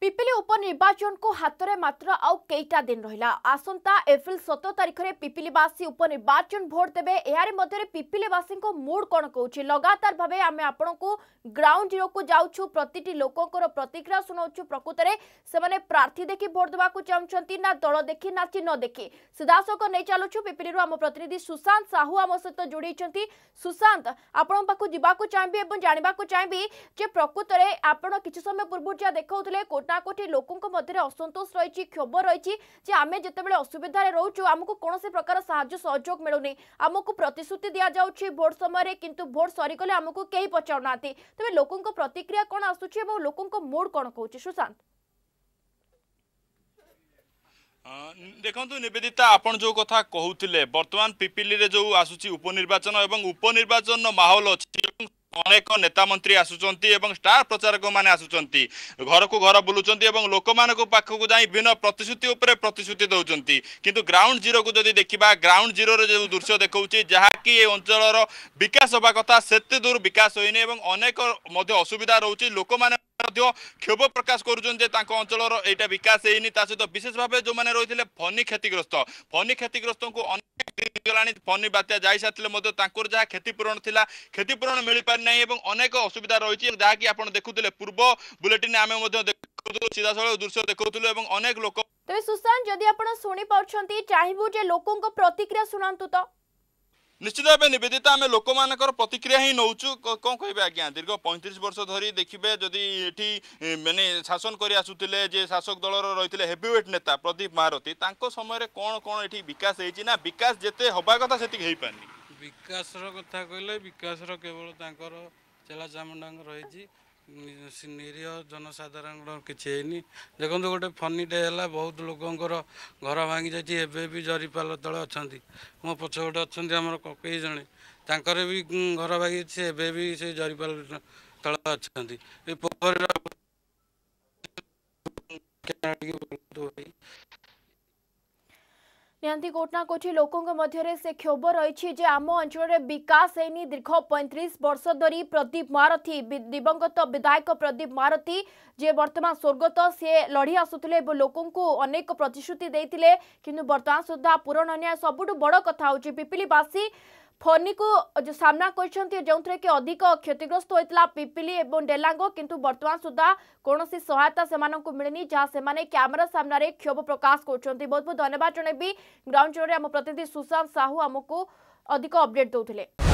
पिपिली उपनिर्वाचन को हाथ में मात्र आउ कईटा दिन रहा आसंता एप्रिल सतर तारीख में पिपिलीवासी उपनिर्वाचन भोट देते यार मध्य पिपिलीवासी मुड कौन कौच लगातार भाव आम आपण को ग्राउंड जीरो को जाऊ प्रति लोक प्रतिक्रिया शुणु प्रकृत में प्रार्थी देखी भोट देवाक चाहूँ ना दल देखी ना चिन्ह देखे सीधा सख नहीं चलु पिपिली आम प्रतिनिधि सुशांत साहू आम सहित जोड़ी सुशांत आपण पाक जावाक चाहिए जानवाक चाहिए प्रकृत में आप कि समय पूर्व जहाँ देखा কোটি লোক অসন্তোষ রয়েছে ক্ষোভ রয়েছে যে আমি যেতবে অসুবিধার রোচু আমি কৌশি প্রকার সাহায্য সহযোগ মিলুনি আমি প্রতিশ্রুতি দিয়া যাচ্ছে ভোট সময় কিন্তু ভোট সরিগলে আমি কেউ পচাও না তবে লোক প্রতিক্রিয়া কম আসুচি এবং লোক মুড কম কৌছে সুশান্ত দেখন্তু নিবেদিতা আপন যে কথা কহুলে বর্তমান পিপিলি রে যে আসুচি উপনির্বাচন এবং উপনির্বাচন মাহল অছি अनेक नेता मन्त्री एवं स्टार प्रचारक म आसु घरको घर बुलुक लोक महाको जाइ भिन्न प्रतिश्रुति उप प्रतिश्रुति देउस ग्राउन्ड जिरोको जदी देखिबा ग्राउन्ड जिरो जो दृश्य दूर विकास होइने एवं अनेक वकासक असुविधा रहेछ लोक मध्य खेबो प्रकाश गरुन्छ अञ्चल एटा बिकासित विशेष भाबे जो रहिले फनी क्षतिग्रस्त फि क् ହୋଇଗଲାଣି ଫନି ବାତ୍ୟା ଯାଇସାରିଥିଲେ ମଧ୍ୟ ତାଙ୍କର ଯାହା କ୍ଷତିପୂରଣ ଥିଲା କ୍ଷତିପୂରଣ ମିଳିପାରି ନାହିଁ ଏବଂ ଅନେକ ଅସୁବିଧା ରହିଛି ଯାହାକି ଆପଣ ଦେଖୁଥିଲେ ପୂର୍ବ ବୁଲେଟିନ୍ ଆମେ ମଧ୍ୟ ଦେଖୁଥିଲୁ ସିଧାସଳଖ ଦୃଶ୍ୟ ଦେଖାଉଥିଲୁ ଏବଂ ଅନେକ ଲୋକ ତେବେ ସୁଶାନ୍ତ ଯଦି ଆପଣ ଶୁଣିପାରୁଛନ୍ତି ଚାହିଁବୁ ଯେ ଲୋକଙ୍କ ପ୍ରତିକ୍ରିୟା ଶୁଣାନ୍ତୁ ତ নিশ্চিত ভাবে নিবেদিতা আমি লোক প্রতিক্রিয়া হি নৌছু কম কহবে আজ্ঞা দীর্ঘ পঁয়ত্রিশ বর্ষ ধর দেখবে যদি এটি মানে শাসন করে আসুলে যে শাসক দলর রয়েছে হেভিওয়েট নেতা প্রদীপ মহারতী তাঁক সময় কোণ কোণ এটি বিকাশ হয়েছে না বিকাশ যেতে হওয়া কথা সেটি হয়েপারি বিকাশর কথা কহিলে বিকাশর কেবল তাঁকর চেলা চামুণ্ডাঙ্কর হয়েছে ନିରୀହ ଜନସାଧାରଣଙ୍କର କିଛି ହେଇନି ଦେଖନ୍ତୁ ଗୋଟେ ଫନି ଡେ ହେଲା ବହୁତ ଲୋକଙ୍କର ଘର ଭାଙ୍ଗି ଯାଇଛି ଏବେ ବି ଜରିପାଲ ତଳେ ଅଛନ୍ତି ମୋ ପଛ ଗୋଟେ ଅଛନ୍ତି ଆମର କକେଇ ଜଣେ ତାଙ୍କର ବି ଘର ଭାଙ୍ଗି ଯାଇଛି ଏବେ ବି ସେ ଜରିପାଲ ତଳେ ଅଛନ୍ତି ଏ ପୋଖରୀର ନିହାତି କୋଟି ନା କୋଟି ଲୋକଙ୍କ ମଧ୍ୟରେ ସେ କ୍ଷୋଭ ରହିଛି ଯେ ଆମ ଅଞ୍ଚଳରେ ବିକାଶ ହେଇନି ଦୀର୍ଘ ପଇଁତିରିଶ ବର୍ଷ ଧରି ପ୍ରଦୀପ ମହାରଥୀ ଦିବଙ୍ଗତ ବିଧାୟକ ପ୍ରଦୀପ ମହାରଥୀ ଯିଏ ବର୍ତ୍ତମାନ ସ୍ୱର୍ଗତ ସିଏ ଲଢ଼ି ଆସୁଥିଲେ ଏବଂ ଲୋକଙ୍କୁ ଅନେକ ପ୍ରତିଶ୍ରୁତି ଦେଇଥିଲେ କିନ୍ତୁ ବର୍ତ୍ତମାନ ସୁଦ୍ଧା ପୂରଣ ଅନ୍ୟାୟ ସବୁଠୁ ବଡ଼ କଥା ହେଉଛି ପିପିଲିବାସୀ फोनी को जो सामना कर जो थे कि अधिक क्षतिग्रस्त होता पिपिली और डेलांग किंतु वर्तमान सुधा कौन सी सहायता से मिलनी जहाँ से क्यमेरा सामन क्षोभ प्रकाश कर बहुत ग्राउंड जोन में आम प्रतिनिधि सुशांत साहू आमको अधिक अपडेट दौले